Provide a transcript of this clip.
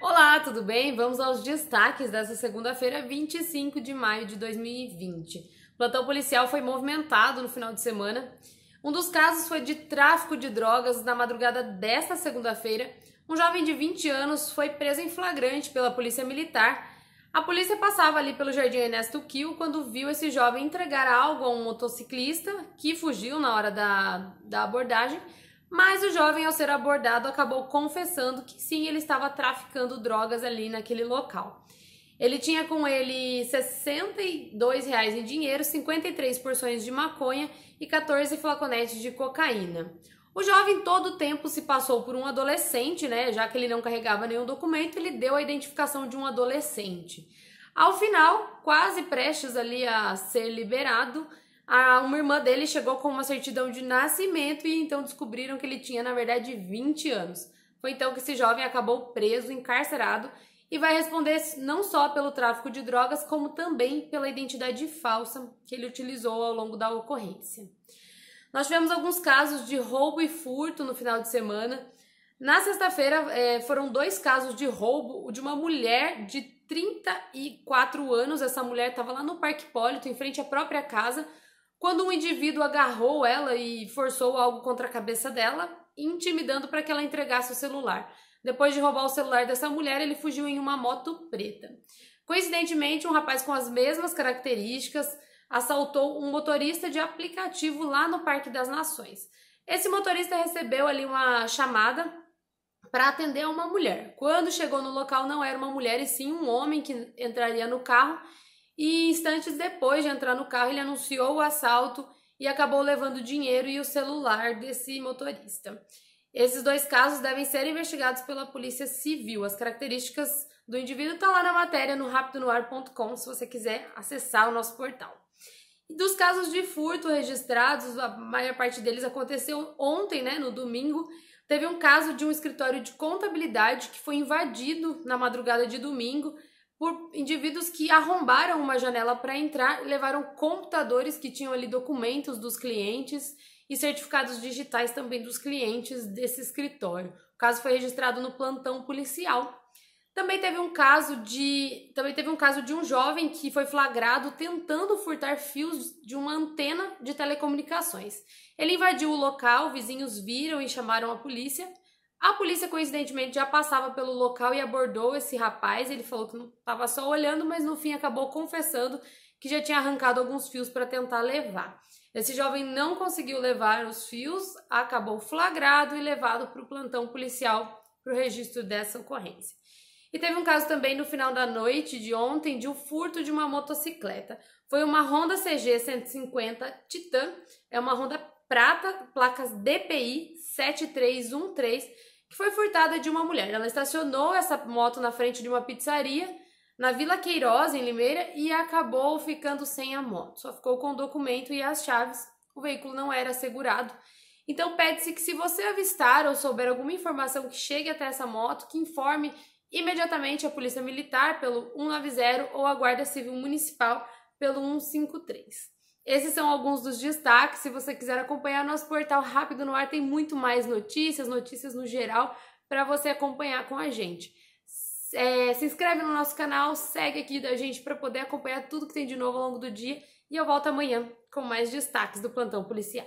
Olá, tudo bem? Vamos aos destaques dessa segunda-feira, 25 de maio de 2020. O plantão policial foi movimentado no final de semana. Um dos casos foi de tráfico de drogas na madrugada desta segunda-feira. Um jovem de 20 anos foi preso em flagrante pela polícia militar. A polícia passava ali pelo Jardim Ernesto Kiel quando viu esse jovem entregar algo a um motociclista que fugiu na hora da, da abordagem. Mas o jovem, ao ser abordado, acabou confessando que sim, ele estava traficando drogas ali naquele local. Ele tinha com ele 62 reais em dinheiro, 53 porções de maconha e 14 flaconetes de cocaína. O jovem todo o tempo se passou por um adolescente, né? Já que ele não carregava nenhum documento, ele deu a identificação de um adolescente. Ao final, quase prestes ali a ser liberado, a, uma irmã dele chegou com uma certidão de nascimento e então descobriram que ele tinha, na verdade, 20 anos. Foi então que esse jovem acabou preso, encarcerado e vai responder não só pelo tráfico de drogas, como também pela identidade falsa que ele utilizou ao longo da ocorrência. Nós tivemos alguns casos de roubo e furto no final de semana. Na sexta-feira é, foram dois casos de roubo, o de uma mulher de 34 anos. Essa mulher estava lá no Parque Hipólito, em frente à própria casa, quando um indivíduo agarrou ela e forçou algo contra a cabeça dela, intimidando para que ela entregasse o celular. Depois de roubar o celular dessa mulher, ele fugiu em uma moto preta. Coincidentemente, um rapaz com as mesmas características assaltou um motorista de aplicativo lá no Parque das Nações. Esse motorista recebeu ali uma chamada para atender a uma mulher. Quando chegou no local, não era uma mulher e sim um homem que entraria no carro e instantes depois de entrar no carro, ele anunciou o assalto e acabou levando o dinheiro e o celular desse motorista. Esses dois casos devem ser investigados pela Polícia Civil. As características do indivíduo estão tá lá na matéria no rapidonoar.com, se você quiser acessar o nosso portal. Dos casos de furto registrados, a maior parte deles aconteceu ontem, né, no domingo. Teve um caso de um escritório de contabilidade que foi invadido na madrugada de domingo por indivíduos que arrombaram uma janela para entrar, levaram computadores que tinham ali documentos dos clientes e certificados digitais também dos clientes desse escritório. O caso foi registrado no plantão policial. Também teve um caso de, também teve um caso de um jovem que foi flagrado tentando furtar fios de uma antena de telecomunicações. Ele invadiu o local, vizinhos viram e chamaram a polícia. A polícia, coincidentemente, já passava pelo local e abordou esse rapaz. Ele falou que estava só olhando, mas no fim acabou confessando que já tinha arrancado alguns fios para tentar levar. Esse jovem não conseguiu levar os fios, acabou flagrado e levado para o plantão policial para o registro dessa ocorrência. E teve um caso também no final da noite de ontem de um furto de uma motocicleta. Foi uma Honda CG 150 Titan, é uma Honda prata, placas DPI 7313 que foi furtada de uma mulher. Ela estacionou essa moto na frente de uma pizzaria na Vila Queiroz, em Limeira, e acabou ficando sem a moto. Só ficou com o documento e as chaves. O veículo não era segurado. Então pede-se que se você avistar ou souber alguma informação que chegue até essa moto, que informe imediatamente a Polícia Militar pelo 190 ou a Guarda Civil Municipal pelo 153. Esses são alguns dos destaques. Se você quiser acompanhar nosso portal Rápido no Ar, tem muito mais notícias, notícias no geral, para você acompanhar com a gente. É, se inscreve no nosso canal, segue aqui da gente para poder acompanhar tudo que tem de novo ao longo do dia. E eu volto amanhã com mais destaques do plantão policial.